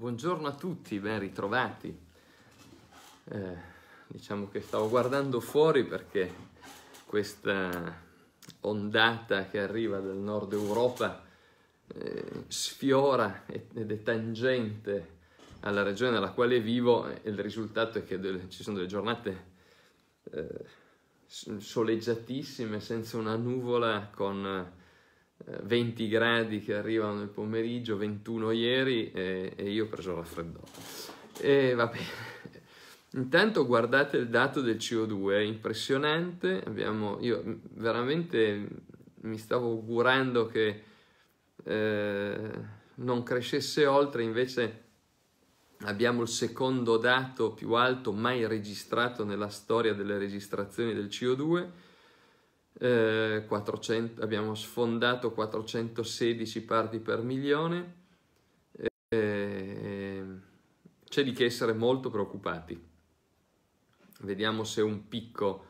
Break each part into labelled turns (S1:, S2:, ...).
S1: Buongiorno a tutti, ben ritrovati. Eh, diciamo che stavo guardando fuori perché questa ondata che arriva dal nord Europa eh, sfiora ed è tangente alla regione nella quale vivo e il risultato è che delle, ci sono delle giornate eh, soleggiatissime senza una nuvola con 20 eh, gradi che arrivano nel pomeriggio, 21 ieri e, e io ho preso raffreddore. E va bene. Intanto guardate il dato del CO2, è impressionante, Abbiamo, io veramente mi stavo augurando che eh, non crescesse oltre, invece abbiamo il secondo dato più alto mai registrato nella storia delle registrazioni del CO2, 400, eh, abbiamo sfondato 416 parti per milione, eh, c'è di che essere molto preoccupati. Vediamo se un picco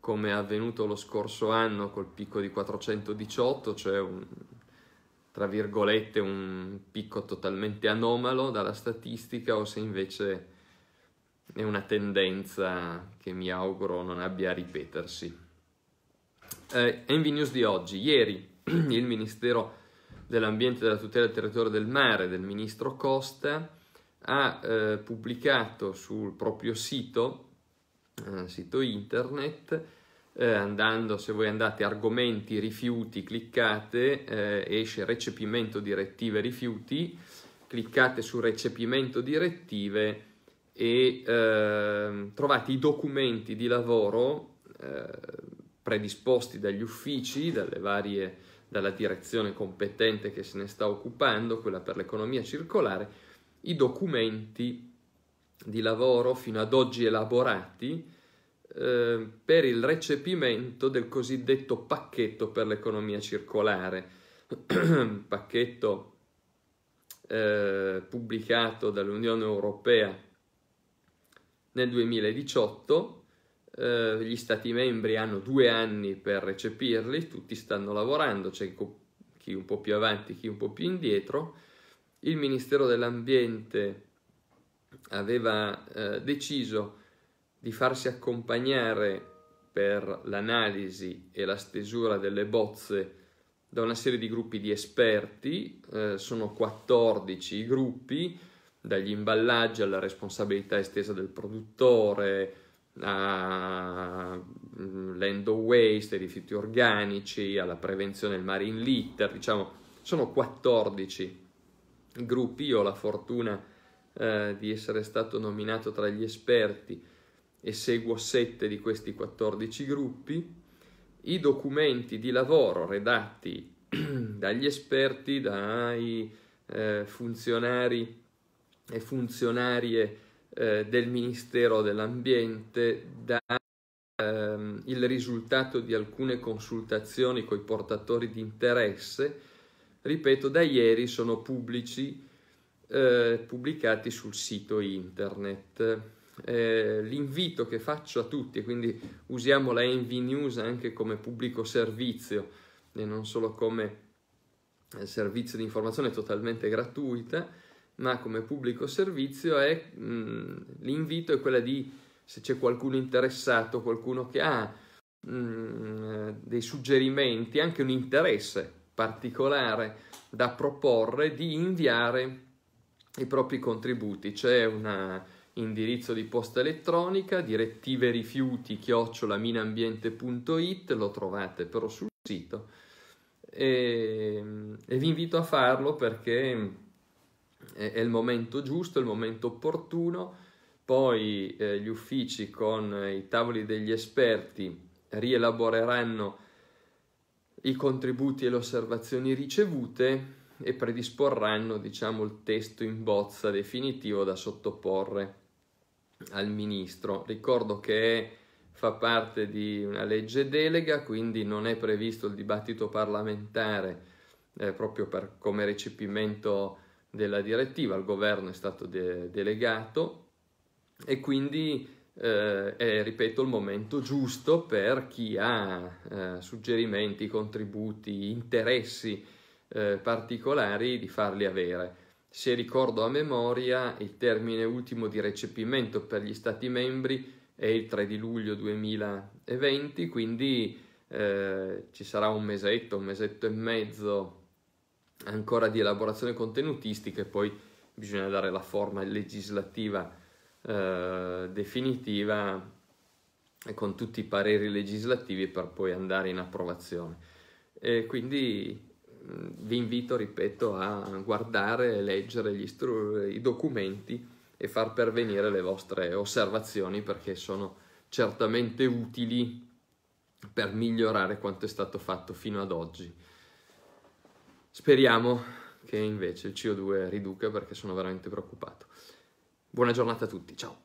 S1: come è avvenuto lo scorso anno col picco di 418, cioè un, tra virgolette un picco totalmente anomalo dalla statistica o se invece è una tendenza che mi auguro non abbia a ripetersi. Eh, Envy News di oggi. Ieri il Ministero dell'Ambiente e della Tutela del Territorio del Mare del Ministro Costa ha eh, pubblicato sul proprio sito, eh, sito internet, eh, andando, se voi andate argomenti rifiuti, cliccate, eh, esce recepimento direttive rifiuti, cliccate su recepimento direttive e ehm, trovate i documenti di lavoro eh, predisposti dagli uffici, dalle varie, dalla direzione competente che se ne sta occupando, quella per l'economia circolare, i documenti di lavoro fino ad oggi elaborati eh, per il recepimento del cosiddetto pacchetto per l'economia circolare, pacchetto eh, pubblicato dall'Unione Europea nel 2018 eh, gli stati membri hanno due anni per recepirli, tutti stanno lavorando, c'è chi un po' più avanti, chi un po' più indietro. Il Ministero dell'Ambiente aveva eh, deciso di farsi accompagnare per l'analisi e la stesura delle bozze da una serie di gruppi di esperti, eh, sono 14 i gruppi, dagli imballaggi alla responsabilità estesa del produttore, l'end mm, waste, ai rifiuti organici, alla prevenzione del marine litter, diciamo, sono 14 gruppi, io ho la fortuna eh, di essere stato nominato tra gli esperti e seguo 7 di questi 14 gruppi, i documenti di lavoro redatti dagli esperti, dai eh, funzionari e funzionarie eh, del Ministero dell'Ambiente da ehm, il risultato di alcune consultazioni con i portatori di interesse, ripeto, da ieri sono pubblici, eh, pubblicati sul sito internet. Eh, l'invito che faccio a tutti, quindi usiamo la Envy News anche come pubblico servizio e non solo come eh, servizio di informazione totalmente gratuita, ma come pubblico servizio è mm, l'invito è quello di se c'è qualcuno interessato, qualcuno che ha mh, mm, dei suggerimenti, anche un interesse particolare da proporre, di inviare i propri contributi. C'è un indirizzo di posta elettronica, direttive rifiuti chiocciolaminambiente.it, lo trovate però sul sito. E, ehm, e vi invito a farlo perché è, il momento giusto, il momento opportuno, poi eh, gli uffici con eh, i tavoli degli esperti rielaboreranno i contributi e le osservazioni ricevute e predisporranno diciamo, il testo in bozza definitivo da sottoporre al ministro. Ricordo che fa parte di una legge delega, quindi non è previsto il dibattito parlamentare eh, proprio per, come recepimento della direttiva, il governo è stato de- delegato e quindi eh, è, ripeto, il momento giusto per chi ha eh, suggerimenti, contributi, interessi eh, particolari di farli avere. Se ricordo a memoria, il termine ultimo di recepimento per gli Stati membri è il 3 di luglio 2020, quindi eh, ci sarà un mesetto, un mesetto e mezzo ancora di elaborazione contenutistica e poi bisogna dare la forma legislativa eh, definitiva con tutti i pareri legislativi per poi andare in approvazione. E quindi mm, vi invito, ripeto, a guardare e leggere i documenti e far pervenire le vostre osservazioni perché sono certamente utili per migliorare quanto è stato fatto fino ad oggi. Speriamo che invece il CO2 riduca perché sono veramente preoccupato. Buona giornata a tutti, ciao!